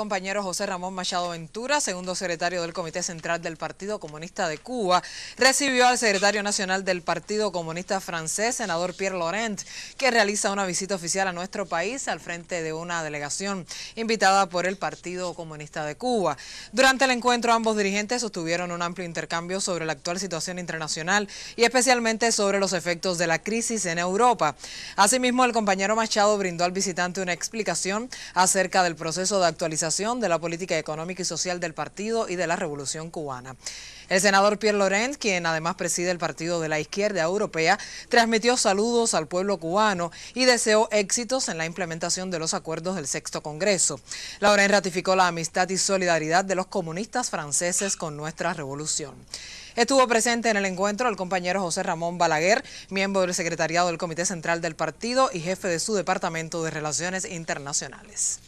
compañero José Ramón Machado Ventura, segundo secretario del Comité Central del Partido Comunista de Cuba, recibió al secretario nacional del Partido Comunista francés, senador Pierre Laurent, que realiza una visita oficial a nuestro país al frente de una delegación invitada por el Partido Comunista de Cuba. Durante el encuentro, ambos dirigentes sostuvieron un amplio intercambio sobre la actual situación internacional y especialmente sobre los efectos de la crisis en Europa. Asimismo, el compañero Machado brindó al visitante una explicación acerca del proceso de actualización de la política económica y social del partido y de la Revolución Cubana. El senador Pierre Lorenz, quien además preside el Partido de la Izquierda Europea, transmitió saludos al pueblo cubano y deseó éxitos en la implementación de los acuerdos del sexto Congreso. Lorenz ratificó la amistad y solidaridad de los comunistas franceses con nuestra revolución. Estuvo presente en el encuentro el compañero José Ramón Balaguer, miembro del secretariado del Comité Central del Partido y jefe de su Departamento de Relaciones Internacionales.